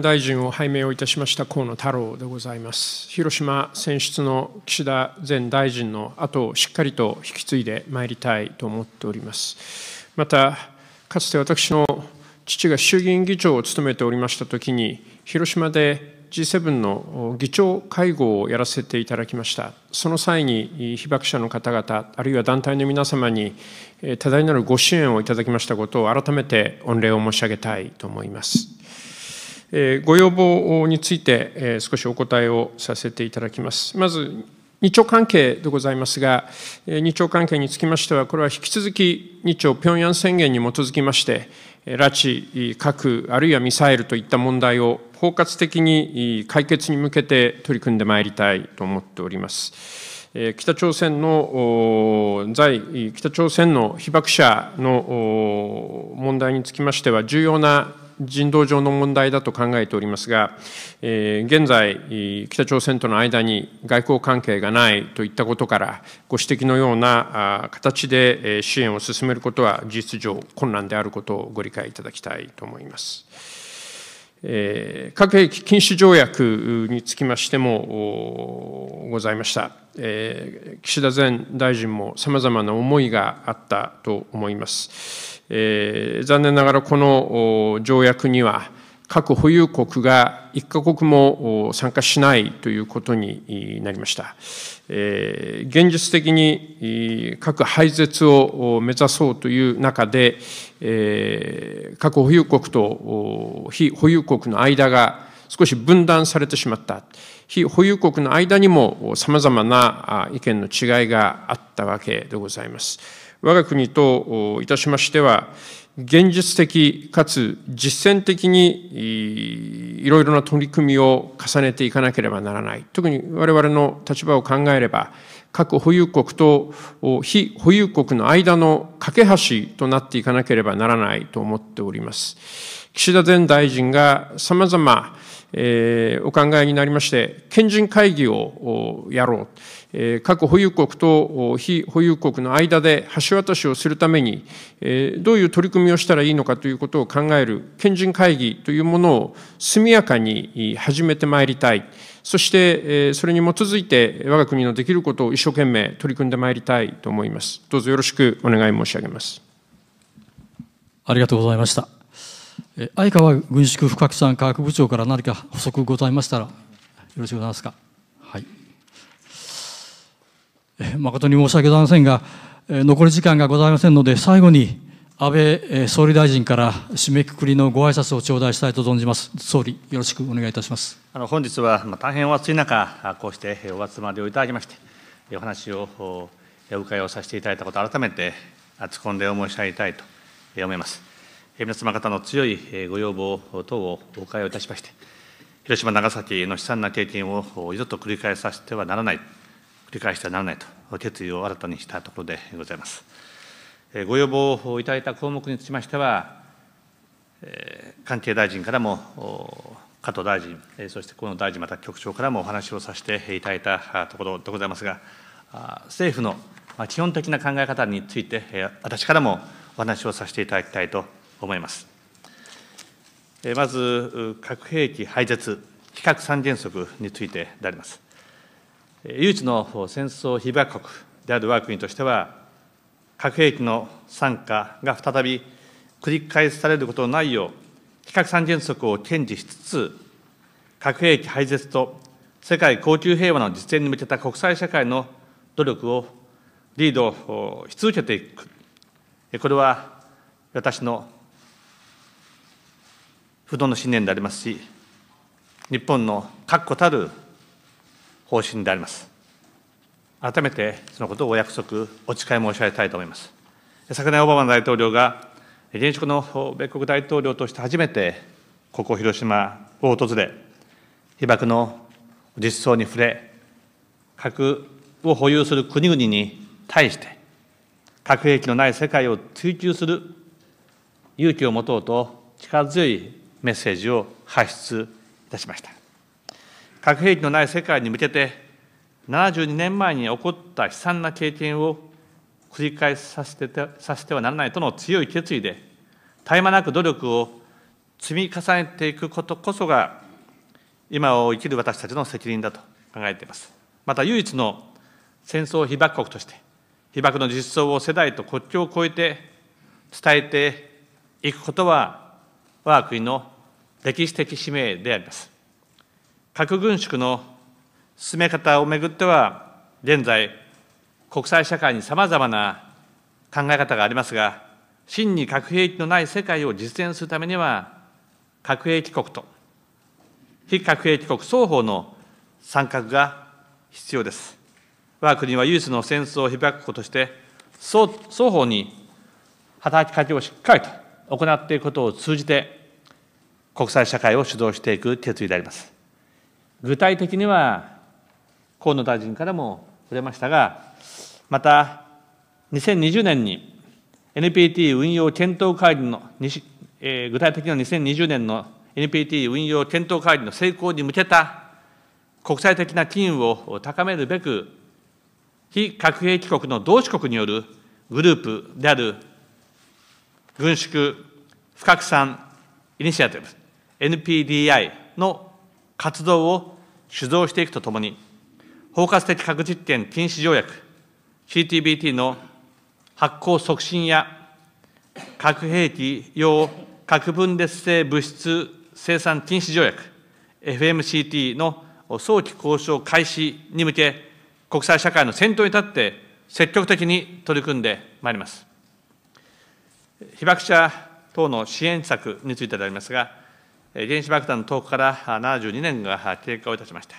大臣を拝命をいたしました河野太郎でございます。広島選出の岸田前大臣の後をしっかりと引き継いでまいりたいと思っております。また、かつて私の父が衆議院議長を務めておりましたときに、広島で G7 の議長会合をやらせていただきました。その際に被爆者の方々、あるいは団体の皆様に多大なるご支援をいただきましたことを改めて御礼を申し上げたいと思います。ご要望について少しお答えをさせていただきます。まず日朝関係でございますが、日朝関係につきましては、これは引き続き日朝平壌宣言に基づきまして、拉致、核、あるいはミサイルといった問題を包括的に解決に向けて取り組んでまいりたいと思っております。北朝鮮の在北朝鮮の被爆者の問題につきましては、重要な人道上の問題だと考えておりますが、え現在、北朝鮮との間に外交関係がないといったことから、ご指摘のような形で支援を進めることは事実上困難であることをご理解いただきたいと思います。え核兵器禁止条約につきましてもございました、え岸田前大臣もさまざまな思いがあったと思います、え残念ながらこの条約には核保有国が1カ国も参加しないということになりました。え現実的に核廃絶を目指そうという中で、え核保有国と非保有国の間が少し分断されてしまった。非保有国の間にも様々な意見の違いがあったわけでございます。我が国といたしましては、現実的かつ実践的にいろいろな取り組みを重ねていかなければならない。特に我々の立場を考えれば、核保有国と非保有国の間の架け橋となっていかなければならないと思っております。岸田前大臣が様々えー、お考えになりまして、賢人会議をやろう、えー、各保有国と非保有国の間で橋渡しをするために、えー、どういう取り組みをしたらいいのかということを考える賢人会議というものを速やかに始めてまいりたい。そして、えそれに基づいて、我が国のできることを一生懸命取り組んでまいりたいと思います。どうぞよろしくお願い申し上げます。ありがとうございました。相川軍縮不拡散科学部長から何か補足ございましたらよろしくございますか。はい、誠に申し訳ございませんが残り時間がございませんので最後に安倍総理大臣から締めくくりのご挨拶を頂戴したいと存じます。総理よろしくお願いいたします。あの本日は大変お暑い中こうしてお集まりをいただきましてお話をお伺いをさせていただいたこと改めて厚く御礼を申し上げたいと思います。皆様方の強いご要望等をお伺いをいたしまして、広島、長崎の悲惨な経験を二度と繰り返させてはならない、繰り返してはならないと決意を新たにしたところでございます。ご要望をいただいた項目につきましては、関係大臣からも加藤大臣、そして河野大臣、また局長からもお話をさせていただいたところでございますが、政府の基本的な考え方について、私からもお話をさせていただきたいと思います。まず、核兵器廃絶、非核三原則についてであります。唯一の戦争被爆国である我が国としては、核兵器の惨禍が再び繰り返されることのないよう、非核三原則を堅持しつつ、核兵器廃絶と世界恒久平和の実現に向けた国際社会の努力をリードし続けていく、これは私の不動の信念でありますし、日本の確固たる方針であります。改めてそのことをお約束、お誓い申し上げたいと思います。昨年、オバマ大統領が現職の米国大統領として初めて、ここ広島を訪れ、被爆の実相に触れ、核を保有する国々に対して、核兵器のない世界を追求する勇気を持とうと力強いメッセージを発出いたしました。核兵器のない世界に向けて、72年前に起こった悲惨な経験を繰り返させてさせてはならないとの強い決意で、絶え間なく努力を積み重ねていくことこそが、今を生きる私たちの責任だと考えています。また唯一の戦争被爆国として、被爆の実相を世代と国境を越えて伝えていくことは、我が国の歴史的使命であります。核軍縮の進め方をめぐっては、現在、国際社会にさまざまな考え方がありますが、真に核兵器のない世界を実現するためには、核兵器国と非核兵器国双方の参画が必要です。我が国は唯一の戦争被爆国として、双方に働きかけをしっかりと行っていくことを通じて、国際社会を主導していく決意であります。具体的には、河野大臣からも触れましたが、また、2020年に NPT 運用検討会議の、え具体的な2020年の NPT 運用検討会議の成功に向けた国際的な機運を高めるべく、非核兵器国の同志国によるグループである軍縮不拡散イニシアティブ NPDI の活動を主導していくとともに、包括的核実験禁止条約 CTBT の発行促進や核兵器用核分裂性物質生産禁止条約 FMCT の早期交渉開始に向け、国際社会の先頭に立って積極的に取り組んでまいります。被爆者等の支援策についてでありますが、原子爆弾の投下から72年が経過をいたしました。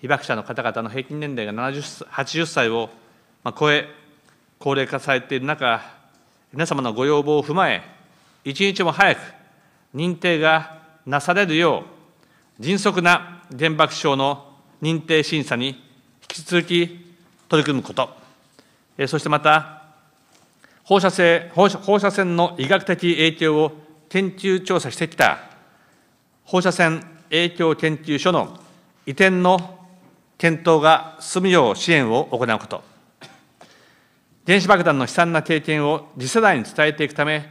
被爆者の方々の平均年齢が70 80歳を超え、高齢化されている中、皆様のご要望を踏まえ、一日も早く認定がなされるよう、迅速な原爆症の認定審査に引き続き取り組むこと、そしてまた、放射性放射放射線の医学的影響を研究調査してきた放射線影響研究所の移転の検討が進むよう支援を行うこと、原子爆弾の悲惨な経験を次世代に伝えていくため、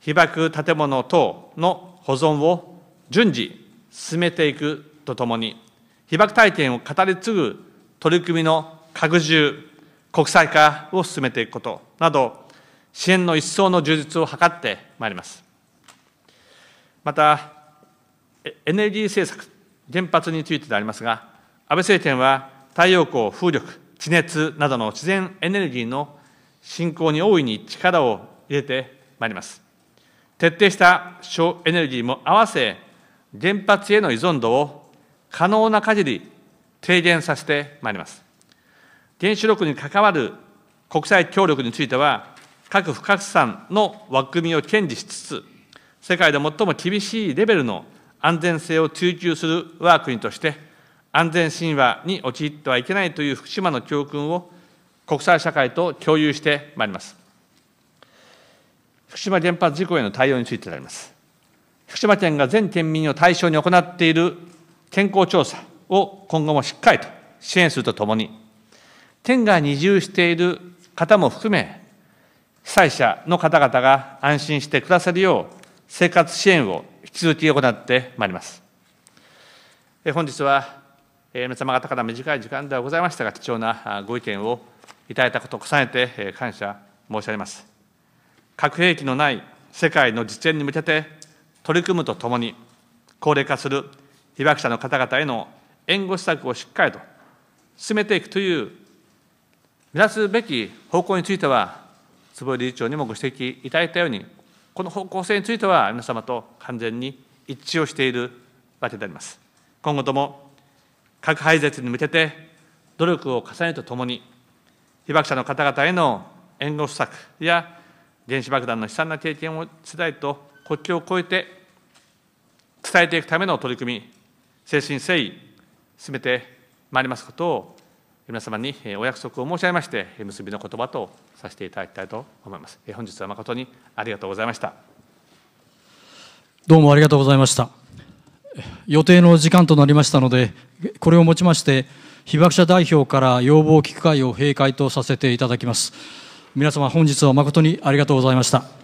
被爆建物等の保存を順次進めていくとともに、被爆体験を語り継ぐ取り組みの拡充、国際化を進めていくことなど、支援の一層の充実を図ってまいります。またエネルギー政策、原発についてでありますが、安倍政権は太陽光、風力、地熱などの自然エネルギーの振興に大いに力を入れてまいります。徹底した省エネルギーも合わせ、原発への依存度を可能な限り低減させてまいります。原子力に関わる国際協力については、核不拡散の枠組みを堅持しつつ、世界で最も厳しいレベルの安全性を追求する我が国として、安全神話に陥ってはいけないという福島の教訓を国際社会と共有してまいります。福島原発事故への対応についてであります。福島県が全県民を対象に行っている健康調査を今後もしっかりと支援するとともに、県外に移住している方も含め、被災者の方々が安心して暮らせるよう生活支援を引き続き行ってまいります。本日は、皆様方から短い時間ではございましたが、貴重なご意見をいただいたことを重ねて感謝申し上げます。核兵器のない世界の実現に向けて取り組むとともに、高齢化する被爆者の方々への援護施策をしっかりと進めていくという、目指すべき方向については、坪井理事長にもご指摘いただいたように、この方向性については皆様と完全に一致をしているわけであります。今後とも核廃絶に向けて努力を重ねるとともに、被爆者の方々への援護施策や原子爆弾の悲惨な経験を世代と国境を越えて伝えていくための取り組み、誠心誠意進めてまいりますことを皆様にお約束を申し上げまして、結びの言葉とさせていただきたいと思います。本日は誠にありがとうございました。どうもありがとうございました。予定の時間となりましたので、これをもちまして、被爆者代表から要望を聞く会を閉会とさせていただきます。皆様本日は誠にありがとうございました。